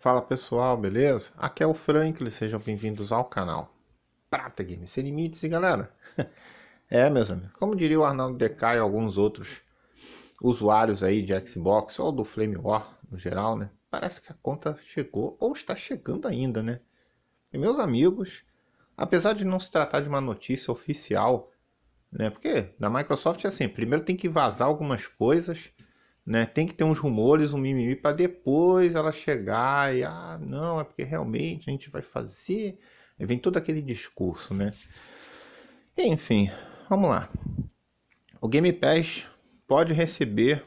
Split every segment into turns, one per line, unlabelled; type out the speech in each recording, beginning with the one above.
Fala pessoal, beleza? Aqui é o Franklin, sejam bem-vindos ao canal Prata Game Sem Limites e galera, é meus amigos, como diria o Arnaldo Decai e alguns outros usuários aí de Xbox ou do Flame War no geral, né? Parece que a conta chegou ou está chegando ainda, né? E meus amigos, apesar de não se tratar de uma notícia oficial, né? Porque na Microsoft é assim, primeiro tem que vazar algumas coisas né? Tem que ter uns rumores, um mimimi para depois ela chegar e ah, não, é porque realmente a gente vai fazer. Aí vem todo aquele discurso, né? Enfim, vamos lá. O Game Pass pode receber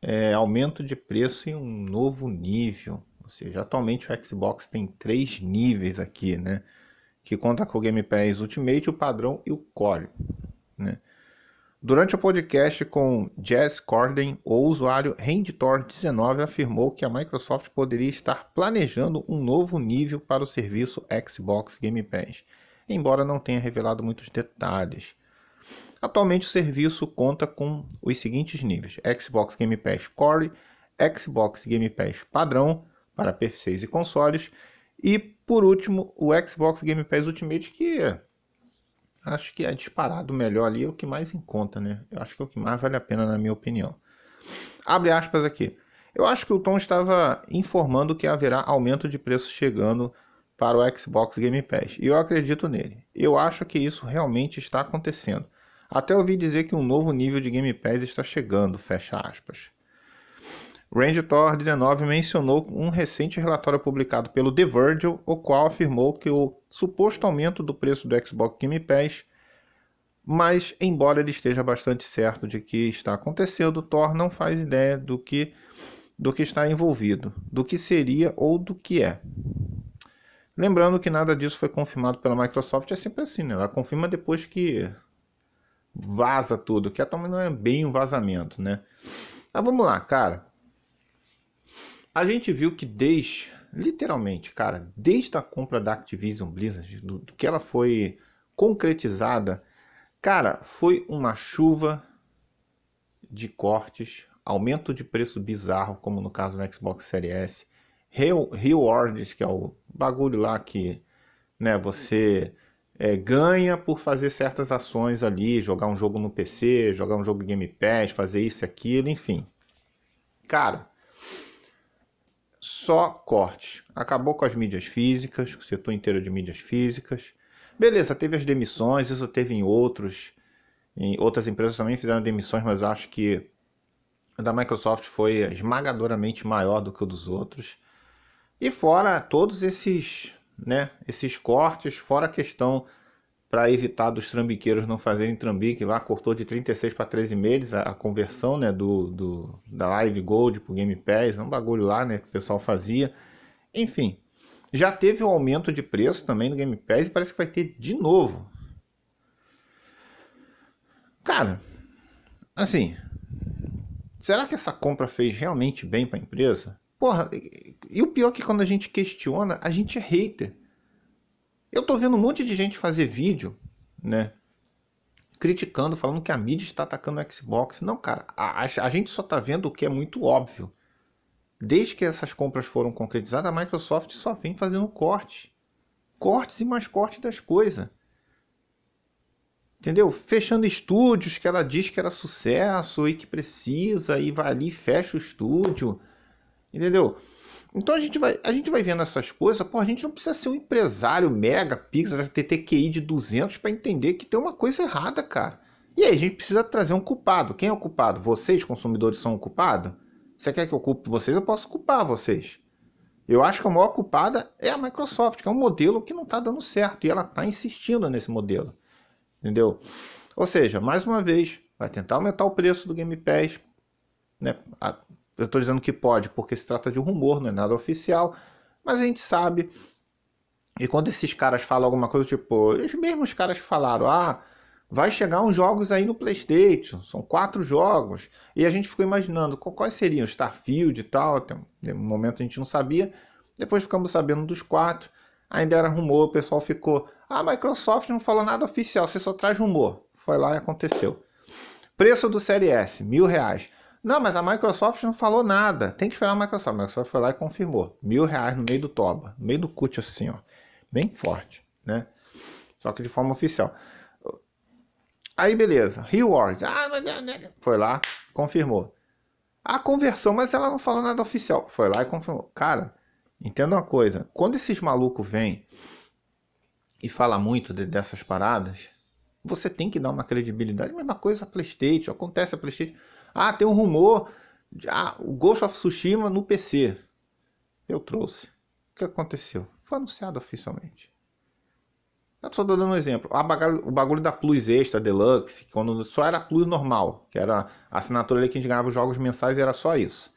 é, aumento de preço em um novo nível. Ou seja, atualmente o Xbox tem três níveis aqui, né? Que conta com o Game Pass Ultimate, o padrão e o Core. Durante o podcast com Jess Corden, o usuário RendTor19 afirmou que a Microsoft poderia estar planejando um novo nível para o serviço Xbox Game Pass, embora não tenha revelado muitos detalhes. Atualmente o serviço conta com os seguintes níveis: Xbox Game Pass Core, Xbox Game Pass Padrão para PCs e consoles, e por último o Xbox Game Pass Ultimate, que é acho que é disparado melhor ali, é o que mais encontra, né? Eu acho que é o que mais vale a pena, na minha opinião. Abre aspas aqui. Eu acho que o Tom estava informando que haverá aumento de preço chegando para o Xbox Game Pass, e eu acredito nele. Eu acho que isso realmente está acontecendo. Até ouvi dizer que um novo nível de Game Pass está chegando, fecha aspas. Randy Thor 19 mencionou um recente relatório publicado pelo The Verge, o qual afirmou que o suposto aumento do preço do Xbox Game Pass, mas embora ele esteja bastante certo de que está acontecendo, Thor não faz ideia do que do que está envolvido, do que seria ou do que é. Lembrando que nada disso foi confirmado pela Microsoft, é sempre assim, né? Ela confirma depois que vaza tudo, que é atualmente não é bem um vazamento, né? Mas vamos lá, cara. A gente viu que desde, literalmente, cara, desde a compra da Activision Blizzard, do, do que ela foi concretizada, cara, foi uma chuva de cortes, aumento de preço bizarro, como no caso do Xbox Series S, rewards, que é o bagulho lá que né, você é, ganha por fazer certas ações ali, jogar um jogo no PC, jogar um jogo Game Pass, fazer isso e aquilo, enfim. Cara, só cortes. Acabou com as mídias físicas, com o setor inteiro de mídias físicas. Beleza, teve as demissões, isso teve em outros. Em outras empresas também fizeram demissões, mas acho que a da Microsoft foi esmagadoramente maior do que o dos outros. E fora todos esses, né, esses cortes, fora a questão para evitar dos trambiqueiros não fazerem trambique lá, cortou de 36 para 13 meses a, a, conversão né, do, do, da Live Gold para o Game Pass, um bagulho lá né, que o pessoal fazia. Enfim, já teve um aumento de preço também no Game Pass e parece que vai ter de novo. Cara, assim, será que essa compra fez realmente bem para a empresa? Porra, e o pior é que quando a gente questiona, a gente é hater. Eu tô vendo um monte de gente fazer vídeo, né? Criticando, falando que a mídia está atacando o Xbox. Não, cara, a, a gente só tá vendo o que é muito óbvio. Desde que essas compras foram concretizadas, a Microsoft só vem fazendo cortes. Cortes e mais cortes das coisas. Entendeu? Fechando estúdios que ela diz que era sucesso e que precisa, e vai ali fecha o estúdio. Entendeu? Então a gente vai, a gente vai vendo essas coisas, pô, a gente não precisa ser um empresário mega, pixel, TTQI de 200 para entender que tem uma coisa errada, cara. E aí a gente precisa trazer um culpado. Quem é o culpado? Vocês, consumidores, são o culpado? Você quer que eu culpe vocês? Eu posso culpar vocês. Eu acho que a maior culpada é a Microsoft, que é um modelo que não está dando certo e ela está insistindo nesse modelo. Entendeu? Ou seja, mais uma vez, vai tentar aumentar o preço do Game Pass, né? Eu estou dizendo que pode, porque se trata de um rumor, não é nada oficial, mas a gente sabe. E quando esses caras falam alguma coisa, tipo, os mesmos caras que falaram, ah, vai chegar uns jogos aí no PlayStation, são quatro jogos, e a gente ficou imaginando quais seriam, Starfield e tal, até um momento a gente não sabia, depois ficamos sabendo dos quatro, ainda era rumor, o pessoal ficou, ah, a Microsoft não falou nada oficial, você só traz rumor. Foi lá e aconteceu. Preço do Série S, mil reais. Não, mas a Microsoft não falou nada. Tem que esperar a Microsoft. A Microsoft foi lá e confirmou. Mil reais no meio do toba, no meio do cut assim, ó. Bem forte, né? Só que de forma oficial. Aí beleza, reward. Ah, né, né, né. foi lá, confirmou. A conversão, mas ela não falou nada oficial. Foi lá e confirmou. Cara, entenda uma coisa. Quando esses malucos vêm e fala muito de, dessas paradas, você tem que dar uma credibilidade. Mesma coisa a PlayStation. Acontece a PlayStation. Ah, tem um rumor. De, ah, o Ghost of Tsushima no PC. Eu trouxe. O que aconteceu? Foi anunciado oficialmente. Eu só dando um exemplo. Bagulho, o bagulho da Plus Extra Deluxe, quando só era Plus normal, que era a assinatura ali que a gente ganhava os jogos mensais e era só isso.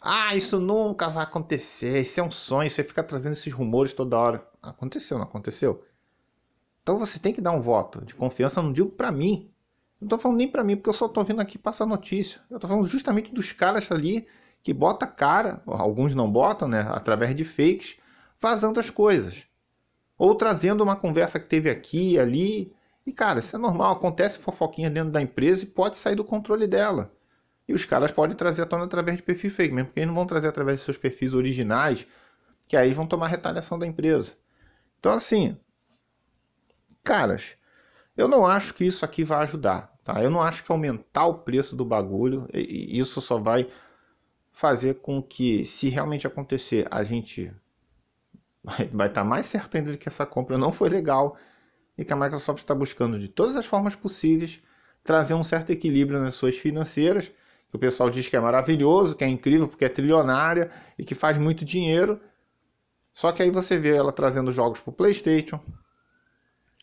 Ah, isso nunca vai acontecer, isso é um sonho, você fica trazendo esses rumores toda hora. Aconteceu, não aconteceu? Então você tem que dar um voto de confiança, não digo para mim, não tô falando nem para mim, porque eu só tô vindo aqui passar notícia. Eu tô falando justamente dos caras ali que bota cara, alguns não botam, né, através de fakes, vazando as coisas. Ou trazendo uma conversa que teve aqui ali. E cara, isso é normal, acontece fofoquinha dentro da empresa e pode sair do controle dela. E os caras podem trazer à tona através de perfil fake, mesmo porque eles não vão trazer através de seus perfis originais, que aí vão tomar retaliação da empresa. Então assim, caras, eu não acho que isso aqui vai ajudar. Tá? Eu não acho que aumentar o preço do bagulho, isso só vai fazer com que, se realmente acontecer, a gente vai estar tá mais certo ainda de que essa compra não foi legal e que a Microsoft está buscando de todas as formas possíveis trazer um certo equilíbrio nas suas financeiras, que o pessoal diz que é maravilhoso, que é incrível porque é trilionária e que faz muito dinheiro. Só que aí você vê ela trazendo jogos para o PlayStation,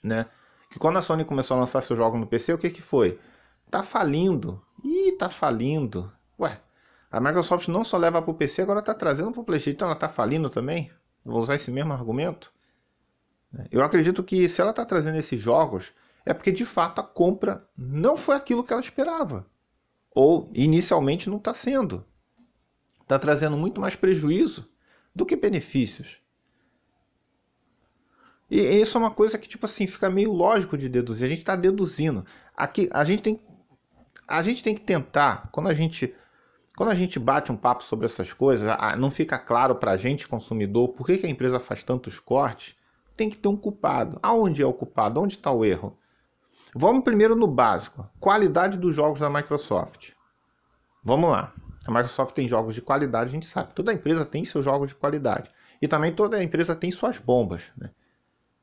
né? que quando a Sony começou a lançar seus jogos no PC, o que que foi? Tá falindo. Ih, tá falindo. Ué, a Microsoft não só leva para o PC, agora tá trazendo para o PlayStation, então ela tá falindo também? Vou usar esse mesmo argumento? É, eu acredito que se ela tá trazendo esses jogos, é porque de fato a compra não foi aquilo que ela esperava. Ou inicialmente não está sendo. Está trazendo muito mais prejuízo do que benefícios. E isso é uma coisa que, tipo assim, fica meio lógico de deduzir. A gente está deduzindo. Aqui, a gente tem a gente tem que tentar, quando a gente quando a gente bate um papo sobre essas coisas, não fica claro para a gente, consumidor, por que, que a empresa faz tantos cortes, tem que ter um culpado. Aonde é o culpado? Onde está o erro? Vamos primeiro no básico: qualidade dos jogos da Microsoft. Vamos lá. A Microsoft tem jogos de qualidade, a gente sabe. Toda empresa tem seus jogos de qualidade. E também toda empresa tem suas bombas. Né?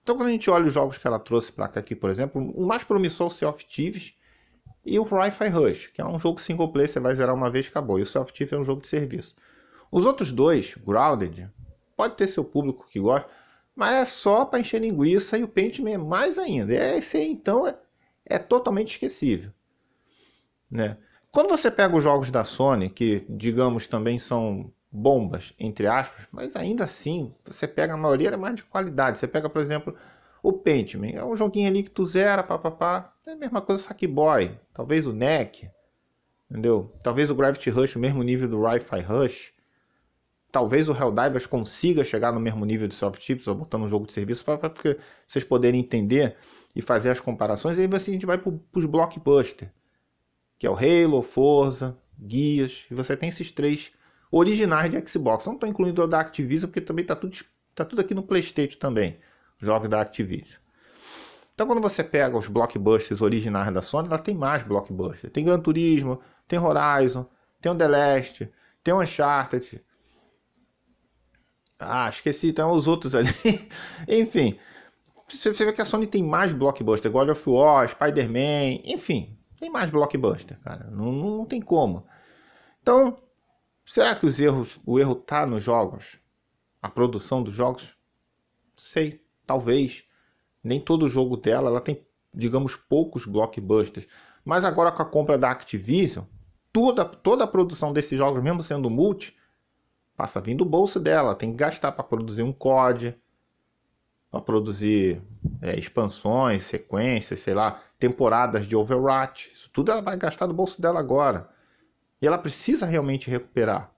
Então, quando a gente olha os jogos que ela trouxe para cá, aqui, por exemplo, o mais promissor é o Sea of Thieves e o Wi-Fi Rush, que é um jogo single player, você vai zerar uma vez e acabou. E o Sea of Thieves é um jogo de serviço. Os outros dois, Grounded, pode ter seu público que gosta, mas é só para encher linguiça e o Paintman é mais ainda. É, esse então é, é totalmente esquecível. Né? Quando você pega os jogos da Sony, que digamos também são bombas, entre aspas, mas ainda assim, você pega a maioria é mais de qualidade. Você pega, por exemplo, o Pentman, é um joguinho ali que tu zera, papapá. É a mesma coisa Sackboy, talvez o Neck, entendeu? Talvez o Gravity Rush, o mesmo nível do Wi-Fi Rush. Talvez o Helldivers consiga chegar no mesmo nível de Soft Chips, ou botando um jogo de serviço, para vocês poderem entender e fazer as comparações. E aí você, assim, a gente vai para os blockbusters, que é o Halo, Forza, Guias, e você tem esses três originais de Xbox. Não estou incluindo o da Activision, porque também está tudo, tá tudo aqui no PlayStation também, jogos da Activision. Então, quando você pega os blockbusters originais da Sony, ela tem mais blockbusters. Tem Gran Turismo, tem Horizon, tem o The Last, tem o Uncharted. Ah, esqueci, tem os outros ali. enfim, você vê que a Sony tem mais blockbusters. God of War, Spider-Man, enfim, tem mais blockbuster, cara. Não, não tem como. Então, Será que os erros, o erro está nos jogos? A produção dos jogos? Sei, talvez. Nem todo jogo dela, ela tem, digamos, poucos blockbusters. Mas agora com a compra da Activision, toda, toda a produção desses jogos, mesmo sendo multi, passa vindo do bolso dela. Tem que gastar para produzir um COD, para produzir é, expansões, sequências, sei lá, temporadas de Overwatch. Isso tudo ela vai gastar do bolso dela agora. E ela precisa realmente recuperar.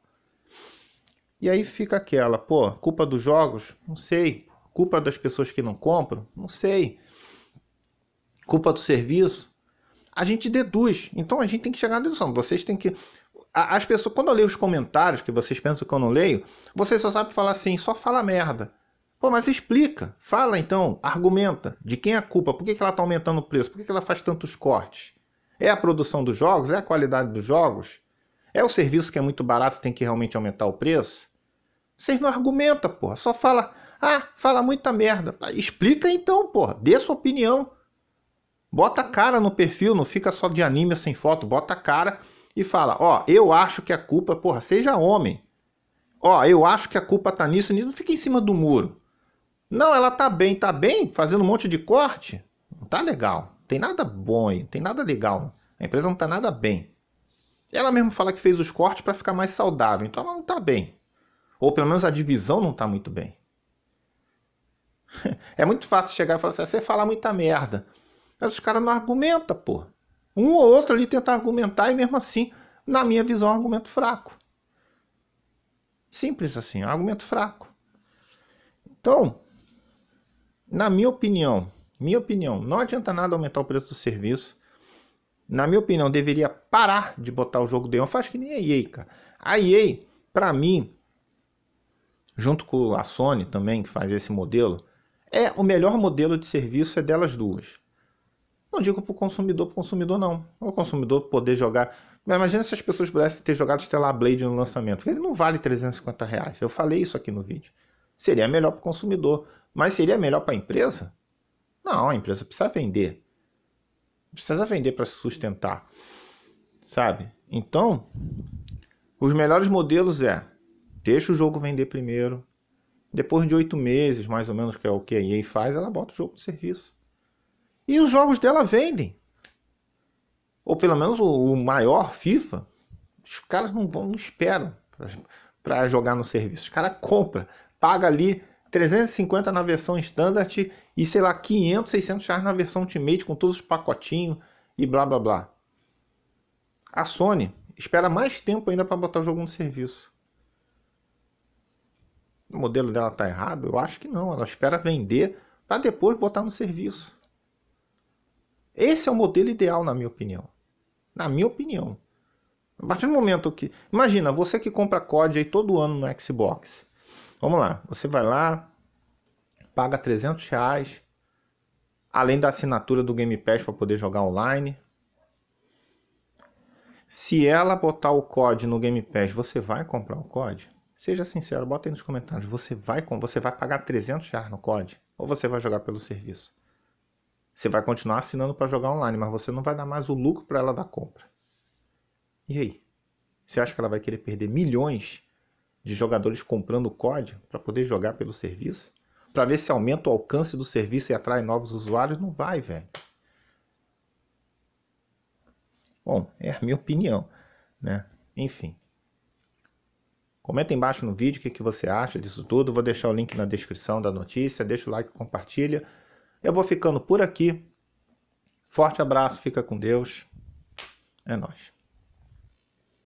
E aí fica aquela, pô, culpa dos jogos? Não sei. Culpa das pessoas que não compram? Não sei. Culpa do serviço? A gente deduz. Então a gente tem que chegar à dedução. Vocês têm que. As pessoas, quando eu leio os comentários que vocês pensam que eu não leio, vocês só sabem falar assim, só fala merda. Pô, mas explica, fala então, argumenta. De quem é a culpa? Por que, que ela está aumentando o preço? Por que, que ela faz tantos cortes? É a produção dos jogos? É a qualidade dos jogos? É o serviço que é muito barato, tem que realmente aumentar o preço? Vocês não argumentam, porra. Só fala, ah, fala muita merda. Ah, explica então, porra. Dê sua opinião. Bota a cara no perfil, não fica só de anime sem foto. Bota a cara e fala, ó, eu acho que a culpa, porra, seja homem. Ó, eu acho que a culpa tá nisso, nisso. Não fica em cima do muro. Não, ela tá bem, tá bem, fazendo um monte de corte. Não tá legal. Não tem nada bom aí, não tem nada legal. A empresa não tá nada bem. Ela mesma fala que fez os cortes para ficar mais saudável, então ela não está bem. Ou pelo menos a divisão não está muito bem. É muito fácil chegar e falar assim, ah, você fala muita merda. Mas os caras não argumentam, pô. Um ou outro ali tenta argumentar e mesmo assim, na minha visão, é um argumento fraco. Simples assim, é um argumento fraco. Então, na minha opinião, minha opinião, não adianta nada aumentar o preço do serviço na minha opinião, deveria parar de botar o jogo de on. Faz que nem é a EA, cara. A EA, para mim, junto com a Sony também, que faz esse modelo, é o melhor modelo de serviço é delas duas. Não digo para o consumidor, para o consumidor não. O consumidor poder jogar. Mas imagina se as pessoas pudessem ter jogado Stellar Blade no lançamento. Ele não vale 350 reais. Eu falei isso aqui no vídeo. Seria melhor para o consumidor. Mas seria melhor para a empresa? Não, a empresa precisa vender precisa vender para se sustentar, sabe? Então, os melhores modelos é deixa o jogo vender primeiro, depois de oito meses, mais ou menos, que é o que a EA faz, ela bota o jogo no serviço. E os jogos dela vendem. Ou pelo menos o, o maior FIFA, os caras não vão, não esperam para jogar no serviço. O cara compra, paga ali 350 na versão standard e sei lá 500, 600 reais na versão Ultimate com todos os pacotinhos e blá blá blá. A Sony espera mais tempo ainda para botar o jogo no serviço. O modelo dela tá errado? Eu acho que não. Ela espera vender para depois botar no serviço. Esse é o modelo ideal, na minha opinião. Na minha opinião. A partir do momento que. Imagina, você que compra COD aí todo ano no Xbox. Vamos lá, você vai lá, paga 300 reais, além da assinatura do Game Pass para poder jogar online. Se ela botar o COD no Game Pass, você vai comprar o COD? Seja sincero, bota aí nos comentários. Você vai, você vai pagar 300 reais no COD? Ou você vai jogar pelo serviço? Você vai continuar assinando para jogar online, mas você não vai dar mais o lucro para ela da compra. E aí? Você acha que ela vai querer perder milhões de jogadores comprando código para poder jogar pelo serviço? Para ver se aumenta o alcance do serviço e atrai novos usuários? Não vai, velho. Bom, é a minha opinião, né? Enfim. Comenta embaixo no vídeo o que, que você acha disso tudo. Vou deixar o link na descrição da notícia. Deixa o like, compartilha. Eu vou ficando por aqui. Forte abraço, fica com Deus. É nóis.